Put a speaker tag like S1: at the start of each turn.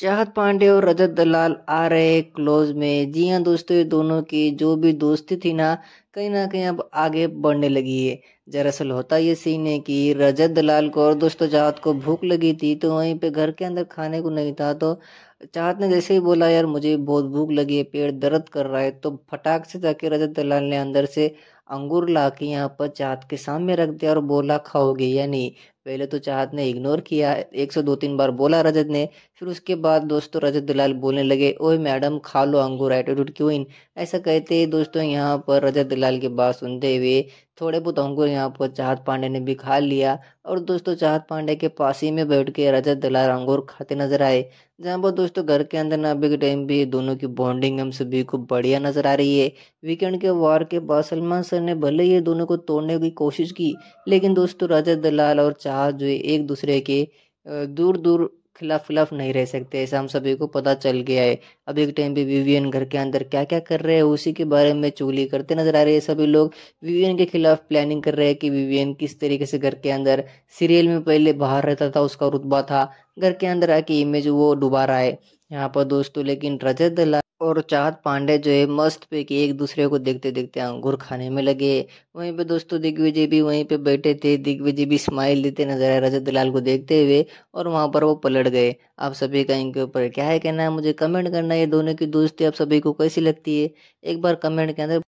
S1: चाहत पांडे और रजत दलाल आ रहे क्लोज में जी हाँ दोस्तों ये दोनों की जो भी दोस्ती थी ना कहीं ना कहीं अब आगे बढ़ने लगी है दरअसल होता ये सीन है कि रजत दलाल को और दोस्तों चाहत को भूख लगी थी तो वहीं पे घर के अंदर खाने को नहीं था तो चाहत ने जैसे ही बोला यार मुझे बहुत भूख लगी है पेट दर्द कर रहा है तो फटाक से जाके रजत दलाल ने अंदर से अंगूर ला के यहाँ पर चाहत के सामने रख दिया और बोला खाओगे या नहीं पहले तो चाहत ने इग्नोर किया एक सौ दो तीन बार बोला रजत ने फिर उसके बाद दोस्तों रजत दलाल बोलने लगे ओए मैडम खा लो अंगूर एटीट्यूड क्यों इन ऐसा कहते दोस्तों यहाँ पर रजत लाल की बात सुनते हुए थोड़े बहुत अंगूर यहाँ पर चाहत पांडे ने भी खा लिया और दोस्तों चाहत पांडे के पास ही में बैठ के रजत दलाल अंगूर खाते नजर आए जहाँ पर दोस्तों घर के अंदर ना अभी के टाइम भी दोनों की बॉन्डिंग हम सभी को बढ़िया नजर आ रही है वीकेंड के वार के बाद सलमान सर ने भले ही दोनों को तोड़ने की कोशिश की लेकिन दोस्तों रजत दलाल और चाहत जो है एक दूसरे के दूर दूर खिलाफ खिलाफ नहीं रह सकते ऐसा हम सभी को पता चल गया है अभी के टाइम पे विवियन घर के अंदर क्या क्या कर रहे हैं उसी के बारे में चोली करते नजर आ रहे हैं सभी लोग विवियन के खिलाफ प्लानिंग कर रहे हैं कि विवियन किस तरीके से घर के अंदर सीरियल में पहले बाहर रहता था उसका रुतबा था घर के अंदर आके इमेज वो डुबा रहा है यहाँ पर दोस्तों लेकिन रजत दलाल और चाहत पांडे जो है मस्त पे कि एक दूसरे को देखते देखते अंगूर खाने में लगे वहीं पे दोस्तों दिग्विजय भी वहीं पे बैठे थे दिग्विजय भी स्माइल देते नजर आए रजत दलाल को देखते हुए और वहाँ पर वो पलट गए आप सभी का इनके ऊपर क्या है कहना है मुझे कमेंट करना ये दोनों की दोस्ती आप सभी को कैसी लगती है एक बार कमेंट के अंदर